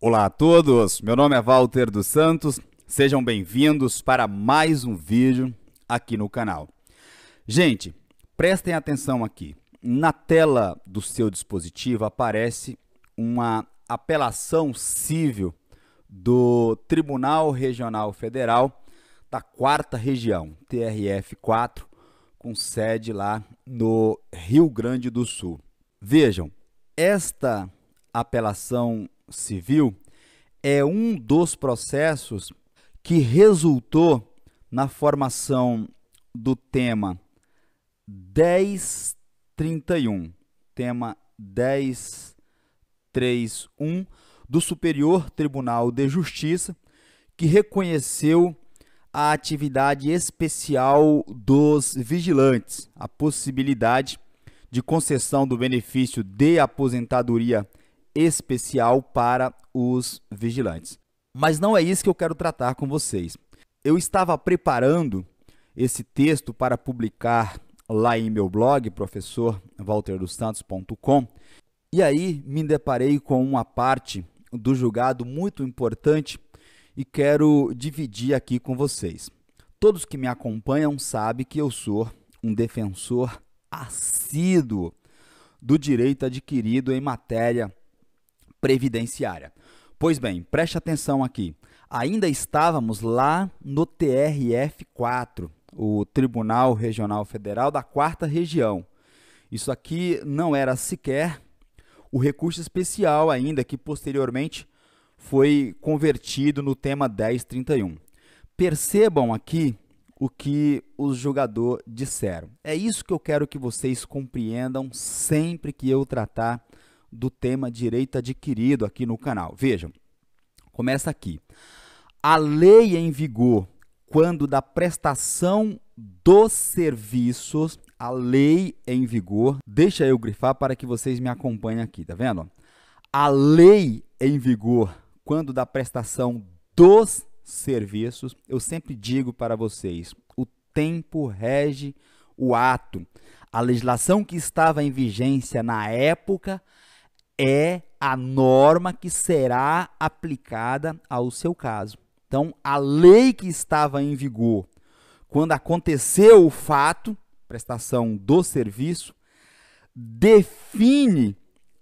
Olá a todos, meu nome é Walter dos Santos, sejam bem-vindos para mais um vídeo aqui no canal. Gente, prestem atenção aqui, na tela do seu dispositivo aparece uma apelação civil do Tribunal Regional Federal da Quarta Região, TRF 4, com sede lá no Rio Grande do Sul. Vejam, esta apelação Civil é um dos processos que resultou na formação do tema 1031, tema 1031 do Superior Tribunal de Justiça, que reconheceu a atividade especial dos vigilantes, a possibilidade de concessão do benefício de aposentadoria especial para os vigilantes. Mas não é isso que eu quero tratar com vocês. Eu estava preparando esse texto para publicar lá em meu blog, professorwalterdosantos.com, e aí me deparei com uma parte do julgado muito importante e quero dividir aqui com vocês. Todos que me acompanham sabem que eu sou um defensor assíduo do direito adquirido em matéria previdenciária. Pois bem, preste atenção aqui. Ainda estávamos lá no TRF4, o Tribunal Regional Federal da Quarta Região. Isso aqui não era sequer o recurso especial ainda que posteriormente foi convertido no tema 1031. Percebam aqui o que os jogadores disseram. É isso que eu quero que vocês compreendam sempre que eu tratar do tema direito adquirido aqui no canal. Vejam, começa aqui. A lei em vigor quando da prestação dos serviços, a lei em vigor, deixa eu grifar para que vocês me acompanhem aqui, tá vendo? A lei em vigor quando da prestação dos serviços, eu sempre digo para vocês, o tempo rege o ato. A legislação que estava em vigência na época é a norma que será aplicada ao seu caso. Então, a lei que estava em vigor quando aconteceu o fato, prestação do serviço, define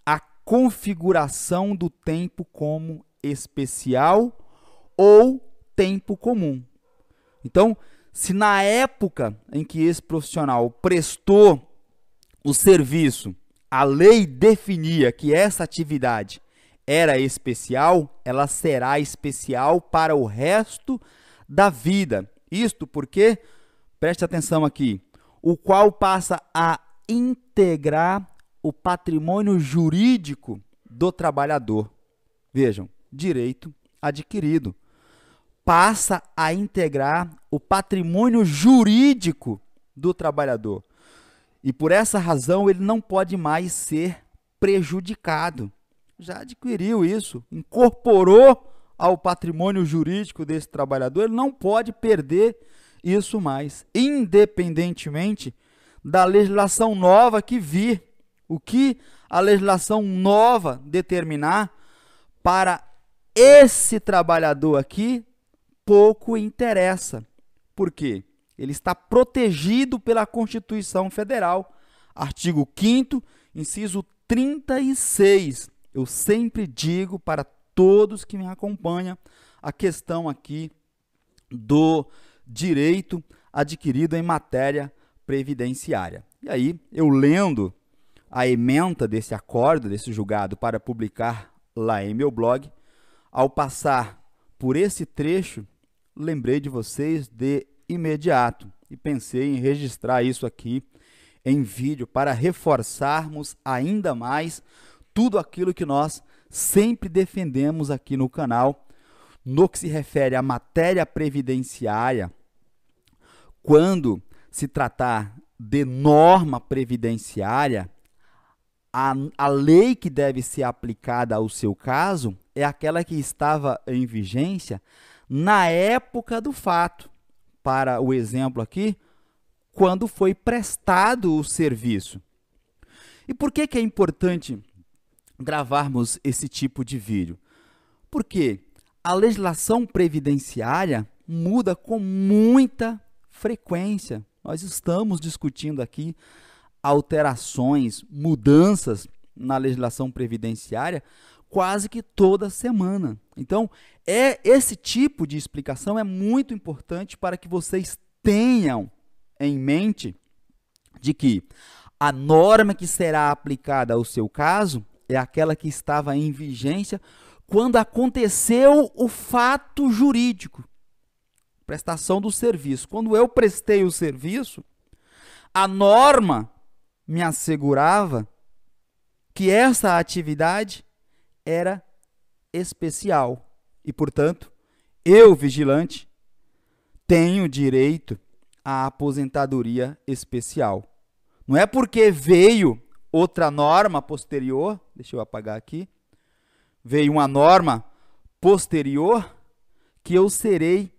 a configuração do tempo como especial ou tempo comum. Então, se na época em que esse profissional prestou o serviço a lei definia que essa atividade era especial, ela será especial para o resto da vida. Isto porque, preste atenção aqui, o qual passa a integrar o patrimônio jurídico do trabalhador. Vejam, direito adquirido. Passa a integrar o patrimônio jurídico do trabalhador. E por essa razão ele não pode mais ser prejudicado. Já adquiriu isso, incorporou ao patrimônio jurídico desse trabalhador, ele não pode perder isso mais, independentemente da legislação nova que vir, o que a legislação nova determinar para esse trabalhador aqui pouco interessa. Por quê? Ele está protegido pela Constituição Federal, artigo 5 inciso 36. Eu sempre digo para todos que me acompanham a questão aqui do direito adquirido em matéria previdenciária. E aí, eu lendo a ementa desse acordo, desse julgado, para publicar lá em meu blog, ao passar por esse trecho, lembrei de vocês de imediato e pensei em registrar isso aqui em vídeo para reforçarmos ainda mais tudo aquilo que nós sempre defendemos aqui no canal no que se refere à matéria previdenciária, quando se tratar de norma previdenciária, a, a lei que deve ser aplicada ao seu caso é aquela que estava em vigência na época do fato para o exemplo aqui, quando foi prestado o serviço. E por que, que é importante gravarmos esse tipo de vídeo? Porque a legislação previdenciária muda com muita frequência. Nós estamos discutindo aqui alterações, mudanças na legislação previdenciária quase que toda semana. Então, é esse tipo de explicação é muito importante para que vocês tenham em mente de que a norma que será aplicada ao seu caso é aquela que estava em vigência quando aconteceu o fato jurídico. Prestação do serviço. Quando eu prestei o serviço, a norma me assegurava que essa atividade era especial e, portanto, eu, vigilante, tenho direito à aposentadoria especial. Não é porque veio outra norma posterior, deixa eu apagar aqui, veio uma norma posterior que eu serei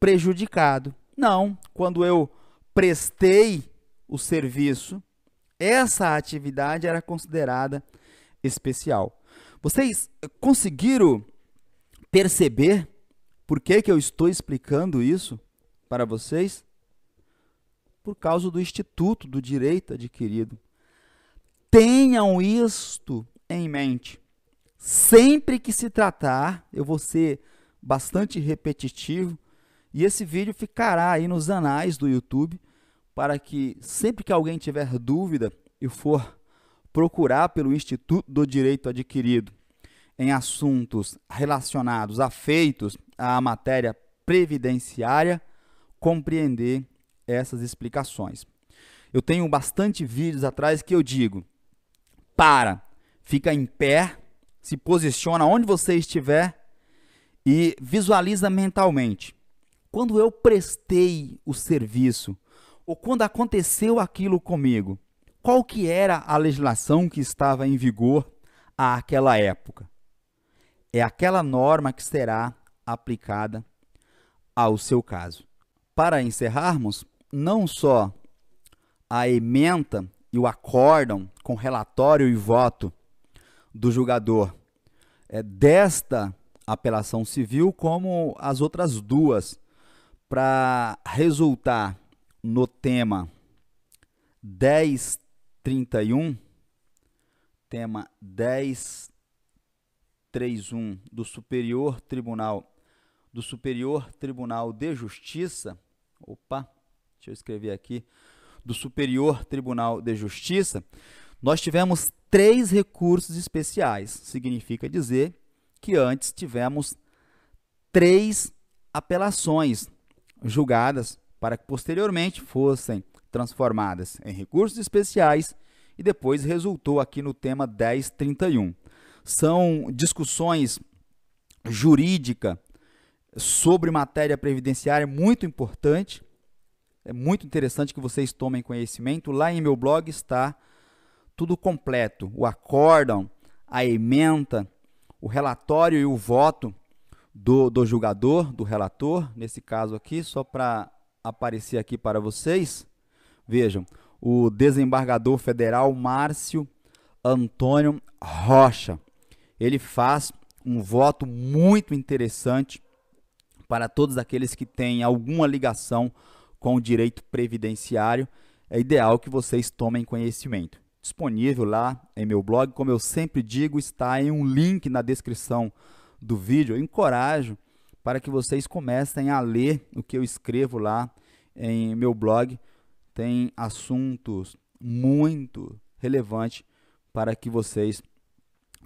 prejudicado. Não, quando eu prestei o serviço, essa atividade era considerada especial. Vocês eh, conseguiram perceber por que, que eu estou explicando isso para vocês? Por causa do Instituto do Direito Adquirido. Tenham isto em mente. Sempre que se tratar, eu vou ser bastante repetitivo e esse vídeo ficará aí nos anais do YouTube para que sempre que alguém tiver dúvida e for procurar pelo Instituto do Direito Adquirido em assuntos relacionados afeitos à matéria previdenciária compreender essas explicações. Eu tenho bastante vídeos atrás que eu digo: para, fica em pé, se posiciona onde você estiver e visualiza mentalmente. Quando eu prestei o serviço ou quando aconteceu aquilo comigo, qual que era a legislação que estava em vigor àquela época. É aquela norma que será aplicada ao seu caso. Para encerrarmos, não só a ementa e o acórdão com relatório e voto do julgador é, desta apelação civil, como as outras duas, para resultar no tema 10 31, tema 1031 do Superior Tribunal do Superior Tribunal de Justiça, opa, deixa eu escrever aqui, do Superior Tribunal de Justiça, nós tivemos três recursos especiais. Significa dizer que antes tivemos três apelações julgadas para que posteriormente fossem transformadas em recursos especiais e depois resultou aqui no tema 1031. São discussões jurídica sobre matéria previdenciária muito importante. É muito interessante que vocês tomem conhecimento. Lá em meu blog está tudo completo: o acórdão, a ementa, o relatório e o voto do, do julgador, do relator, nesse caso aqui, só para aparecer aqui para vocês. Vejam, o desembargador federal Márcio Antônio Rocha. Ele faz um voto muito interessante para todos aqueles que têm alguma ligação com o direito previdenciário. É ideal que vocês tomem conhecimento. Disponível lá em meu blog, como eu sempre digo, está em um link na descrição do vídeo. Eu encorajo para que vocês comecem a ler o que eu escrevo lá em meu blog tem assuntos muito relevantes para que vocês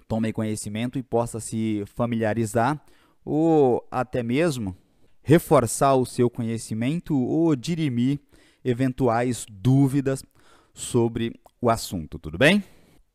tomem conhecimento e possa se familiarizar ou até mesmo reforçar o seu conhecimento ou dirimir eventuais dúvidas sobre o assunto, tudo bem?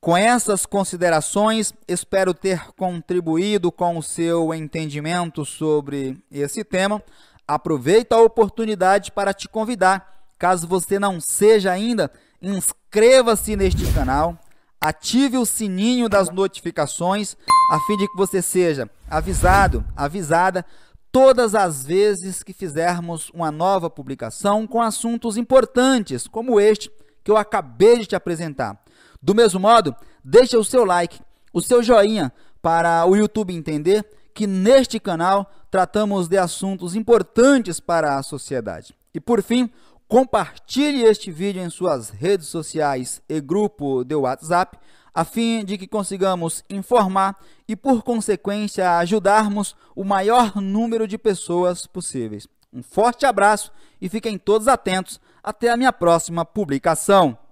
Com essas considerações, espero ter contribuído com o seu entendimento sobre esse tema. Aproveita a oportunidade para te convidar Caso você não seja ainda, inscreva-se neste canal, ative o sininho das notificações a fim de que você seja avisado, avisada todas as vezes que fizermos uma nova publicação com assuntos importantes como este que eu acabei de te apresentar. Do mesmo modo, deixe o seu like, o seu joinha para o YouTube entender que neste canal tratamos de assuntos importantes para a sociedade. E por fim, Compartilhe este vídeo em suas redes sociais e grupo de WhatsApp, a fim de que consigamos informar e, por consequência, ajudarmos o maior número de pessoas possíveis. Um forte abraço e fiquem todos atentos até a minha próxima publicação.